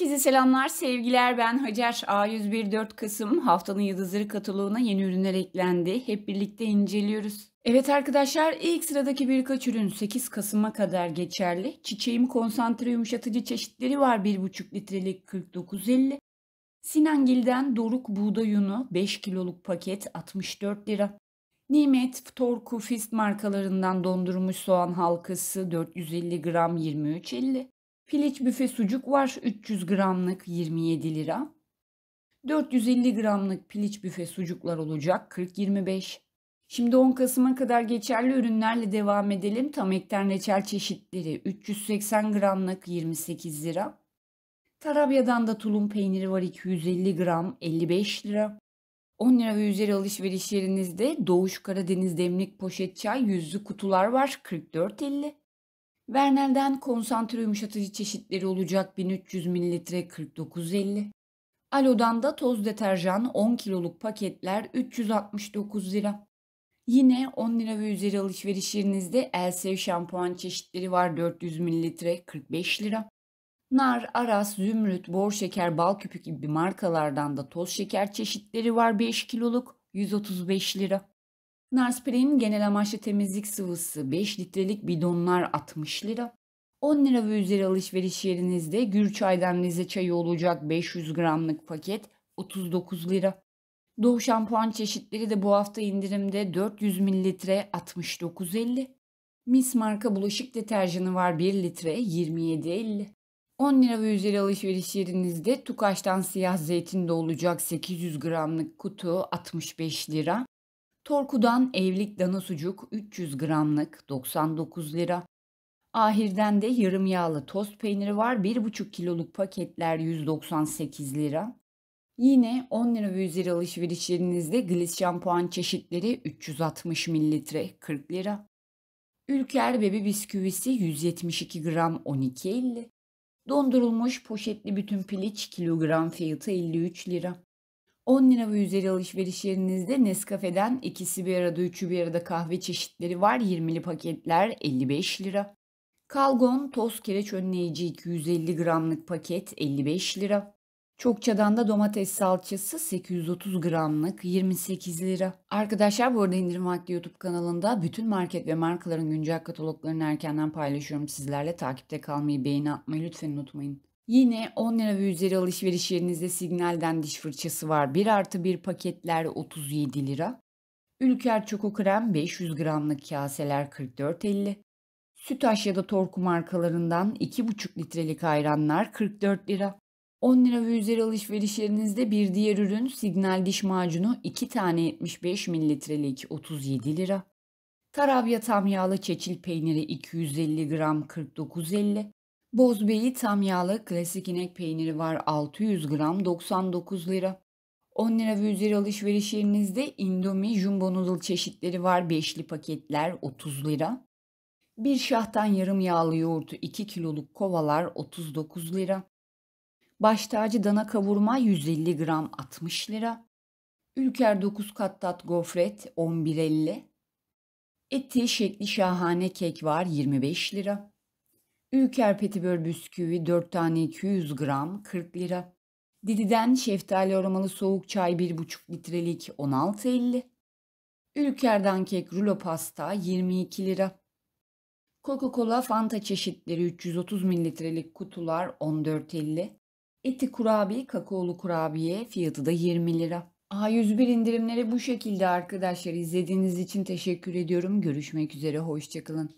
Herkese selamlar, sevgiler. Ben Hacer. A101 4 Kasım haftanın yıldızları kataloğuna yeni ürünler eklendi. Hep birlikte inceliyoruz. Evet arkadaşlar ilk sıradaki birkaç ürün 8 Kasım'a kadar geçerli. Çiçeğim konsantre yumuşatıcı çeşitleri var 1,5 litrelik 49.50. Sinangil'den Doruk Buğday Unu 5 kiloluk paket 64 lira. Nimet, Torku, Fist markalarından dondurmuş soğan halkası 450 gram 23.50. Piliç büfe sucuk var 300 gramlık 27 lira. 450 gramlık piliç büfe sucuklar olacak 40-25. Şimdi 10 Kasım'a kadar geçerli ürünlerle devam edelim. Tam ekten reçel çeşitleri 380 gramlık 28 lira. Tarabya'dan da tulum peyniri var 250 gram 55 lira. 10 lira ve üzeri alışveriş yerinizde Doğuş Karadeniz demlik poşet çay yüzlü kutular var 44.50. Vernel'den konsantre yumuşatıcı çeşitleri olacak 1300 ml 49.50. Alo'dan da toz deterjan 10 kiloluk paketler 369 lira. Yine 10 lira ve üzeri alışveriş yerinizde Elsev şampuan çeşitleri var 400 ml 45 lira. Nar, Aras, Zümrüt, Bor Şeker, Bal Küpü gibi markalardan da toz şeker çeşitleri var 5 kiloluk 135 lira. Narspren'in genel amaçlı temizlik sıvısı 5 litrelik bidonlar 60 lira. 10 lira ve üzeri alışveriş yerinizde çaydan Rize çayı olacak 500 gramlık paket 39 lira. Doğu şampuan çeşitleri de bu hafta indirimde 400 mililitre 69.50. Mis marka bulaşık deterjanı var 1 litre 27.50. 10 lira ve üzeri alışveriş yerinizde Tukaş'tan siyah zeytin de olacak 800 gramlık kutu 65 lira. Torku'dan evlik dana sucuk 300 gramlık 99 lira. Ahir'den de yarım yağlı tost peyniri var. 1,5 kiloluk paketler 198 lira. Yine 10 lira ve üzeri alışverişlerinizde Gliss şampuan çeşitleri 360 mililitre 40 lira. Ülker bebe bisküvisi 172 gram 12.50. Dondurulmuş poşetli bütün piliç kilogram fiyatı 53 lira. 10 lira ve üzeri alışveriş yerinizde Nescafe'den ikisi bir arada, üçü bir arada kahve çeşitleri var. 20'li paketler 55 lira. Kalgon toz kireç önleyici 250 gramlık paket 55 lira. Çokçadan da domates salçası 830 gramlık 28 lira. Arkadaşlar bu arada indirim vakti YouTube kanalında bütün market ve markaların güncel kataloglarını erkenden paylaşıyorum sizlerle. Takipte kalmayı, beğeni atmayı lütfen unutmayın. Yine 10 lira ve üzeri alışveriş yerinizde signalden diş fırçası var. 1 artı 1 paketler 37 lira. Ülker Çoko Krem 500 gramlık kaseler 44.50. Sütaş ya da Torku markalarından 2,5 litrelik ayranlar 44 lira. 10 lira ve üzeri alışveriş yerinizde bir diğer ürün Signal diş macunu 2 tane 75 mililitrelik 37 lira. Tarabya tam yağlı çeçil peyniri 250 gram 49.50. Bozbeyi tam yağlı klasik inek peyniri var 600 gram 99 lira. 10 lira ve üzeri alışveriş yerinizde Indomie Jumbo Noodle çeşitleri var. Beşli paketler 30 lira. Bir şahtan yarım yağlı yoğurtu 2 kiloluk kovalar 39 lira. Baş tacı dana kavurma 150 gram 60 lira. Ülker 9 kattat gofret 11.50. Eti şekli şahane kek var 25 lira. Ülker Petibör bisküvi 4 tane 200 gram 40 lira. Didi'den şeftali aromalı soğuk çay 1,5 litrelik 16,50. Ülker'den kek rulo pasta 22 lira. Coca-Cola Fanta çeşitleri 330 mililitrelik kutular 14.50. Eti kurabiye, kakaolu kurabiye fiyatı da 20 lira. A101 indirimleri bu şekilde arkadaşlar. İzlediğiniz için teşekkür ediyorum. Görüşmek üzere, hoşçakalın.